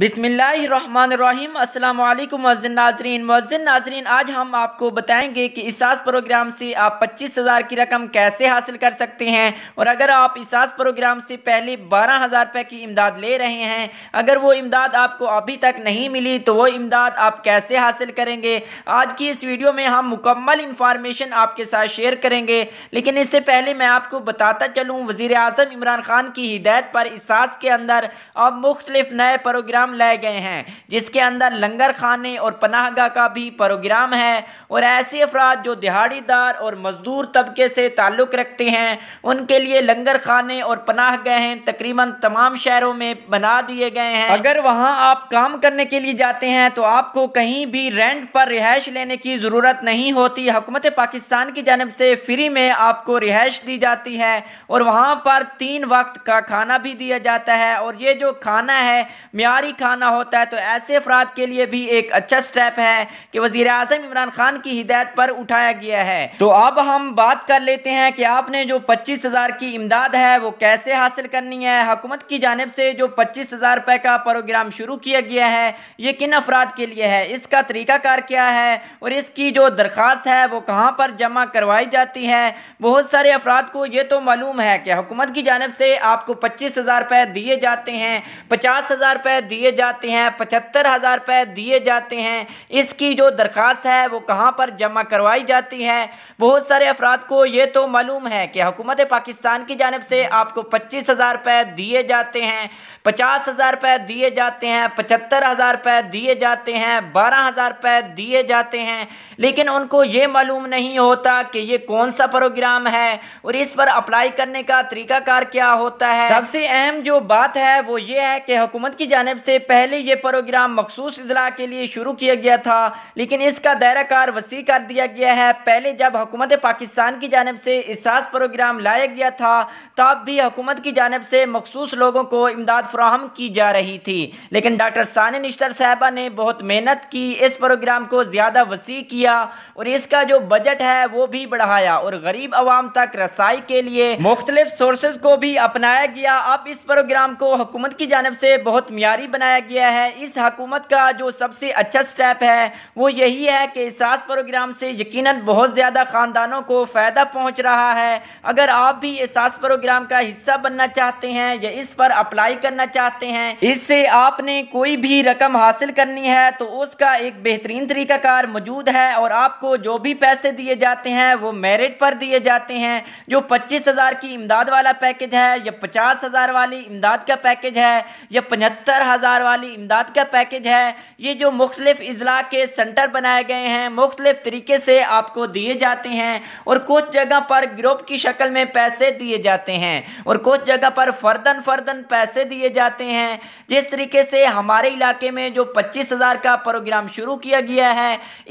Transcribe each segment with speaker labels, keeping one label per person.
Speaker 1: बिसमीम् अल्लाम मज़िन नाजरीन मज़िन नाजरीन आज हम आपको बताएंगे कि इसास प्रोग्राम से आप पच्चीस हज़ार की रकम कैसे हासिल कर सकते हैं और अगर आप इसास प्रोग्राम से पहले बारह हज़ार रुपये की इमदाद ले रहे हैं अगर वो इमदाद आपको अभी तक नहीं मिली तो वो इमदाद आप कैसे हासिल करेंगे आज की इस वीडियो में हम मुकम्मल इन्फॉर्मेशन आपके साथ शेयर करेंगे लेकिन इससे पहले मैं आपको बताता चलूँ वज़ी अजम इमरान खान की हिदायत पर इसास के अंदर अब मुख्तलिफ नए प्रोग्राम प्रोग्राम लाए गए हैं जिसके अंदर लंगर खाने और पनाहगा का भी प्रोग्राम है और ऐसे अफराद जो दिहाड़ीदार और मजदूर तबके से ताल्लुक़ रखते हैं उनके लिए लंगर खाने और पनाह हैं तकरीबन तमाम शहरों में बना दिए गए हैं अगर वहाँ आप काम करने के लिए जाते हैं तो आपको कहीं भी रेंट पर रिहाइश लेने की ज़रूरत नहीं होती हुकूमत पाकिस्तान की जानब से फ्री में आपको रिहाइश दी जाती है और वहाँ पर तीन वक्त का खाना भी दिया जाता है और ये जो खाना है मीरी खाना होता है तो ऐसे अफराद के लिए भी एक अच्छा स्टेप है कि वजीर अजम इमरान खान की हिदायत पर उठाया गया है तो अब हम बात कर लेते हैं कि आपने जो पच्चीस हज़ार की इमदाद है वो कैसे हासिल करनी है हुकूमत की जानब से जो पच्चीस हज़ार रुपए का प्रोग्राम शुरू किया गया है ये किन अफराद के लिए है इसका तरीक़ाकार क्या है और इसकी जो दरख्वास्त है वो कहाँ पर जमा करवाई जाती है बहुत सारे अफराद को ये तो मालूम है कि हुकूमत की जानब से आपको पच्चीस हज़ार रुपए दिए जाते हैं पचास हज़ार रुपए दिए दिए जाते हैं पचहत्तर हज़ार रुपये दिए जाते हैं इसकी जो दरख्वास्त है वो कहाँ पर जमा करवाई जाती है बहुत सारे अफराद को ये तो मालूम है कि हुकूमत पाकिस्तान की जानब से आपको पच्चीस हज़ार रुपये दिए जाते हैं पचास हज़ार रुपये दिए जाते हैं पचहत्तर हज़ार रुपये दिए जाते हैं बारह हज़ार रुपये दिए जाते हैं लेकिन उनको ये मालूम नहीं होता कि ये कौन सा प्रोग्राम है और इस पर अप्लाई करने का तरीकाकार क्या होता है सबसे अहम जो बात है वो ये है कि हुकूमत की जानब से से पहले ये प्रोग्राम मखसूस अजला के लिए शुरू किया गया था लेकिन इसका दायरा कार वसी कर दिया गया है पहले जब हुकूमत पाकिस्तान की जानब से इसास प्रोग्राम लाया गया था तब भी हुकूमत की जानब से मखसूस लोगों को इमदाद फ्राहम की जा रही थी लेकिन डॉक्टर सानी निश्तर साहबा ने बहुत मेहनत की इस प्रोग्राम को ज़्यादा वसी किया और इसका जो बजट है वो भी बढ़ाया और गरीब आवाम तक रसाई के लिए मुख्तलिफ सोर्सेज को भी अपनाया गया अब इस प्रोग्राम को हुकूमत की जानब से बहुत मीरी बनाया गया है इस हकूमत का जो सबसे अच्छा स्टेप है वो यही है कि एहसास प्रोग्राम से यकीन बहुत ज़्यादा ख़ानदानों को फ़ायदा पहुँच रहा है अगर आप भी एहसास प्रोग्राम का हिस्सा बनना चाहते हैं या इस पर अप्लाई करना चाहते हैं इससे आपने कोई भी रकम हासिल करनी है तो उसका एक बेहतरीन तरीक़ाकार मौजूद है और आपको जो भी पैसे दिए जाते हैं वो मेरिट पर दिए जाते हैं जो पच्चीस हज़ार की इमदाद वाला पैकेज है या पचास हज़ार वाली इमदाद का पैकेज है या पचहत्तर हज़ार हज़ार वाली इमदाद का पैकेज है ये जो मुख्तलिफ़ अजला के सेंटर बनाए गए हैं मुख्तलिफ़ तरीके से आपको दिए जाते हैं और कुछ जगह पर ग्रुप की शक्ल में पैसे दिए जाते हैं और कुछ जगह पर फर्दन फर्दन पैसे दिए जाते हैं जिस तरीके से हमारे इलाके में जो पच्चीस हज़ार का प्रोग्राम शुरू किया गया है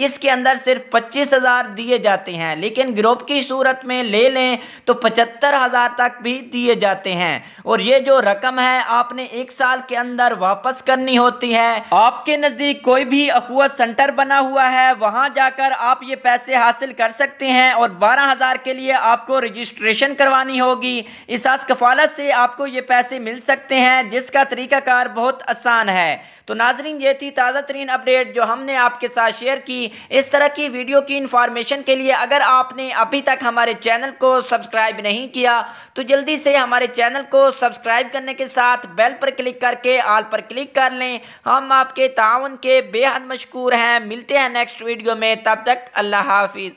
Speaker 1: इसके अंदर सिर्फ पच्चीस हज़ार दिए जाते हैं लेकिन ग्रुप की सूरत में ले लें तो पचहत्तर हज़ार तक भी दिए जाते हैं और ये जो रकम है आपने एक साल के अंदर वापस वापस करनी होती है आपके नज़दीक कोई भी अखुआ सेंटर बना हुआ है वहाँ जाकर आप ये पैसे हासिल कर सकते हैं और बारह हज़ार के लिए आपको रजिस्ट्रेशन करवानी होगी इस कफालत से आपको ये पैसे मिल सकते हैं जिसका तरीकाकार बहुत आसान है तो नाजरीन ये थी ताज़ा तरीन अपडेट जो हमने आपके साथ शेयर की इस तरह की वीडियो की इन्फॉर्मेशन के लिए अगर आपने अभी तक हमारे चैनल को सब्सक्राइब नहीं किया तो जल्दी से हमारे चैनल को सब्सक्राइब करने के साथ बेल पर क्लिक करके आल पर क्लिक क्लिक कर लें हम आपके ताउन के बेहद मशहूर हैं मिलते हैं नेक्स्ट वीडियो में तब तक अल्लाह हाफिज़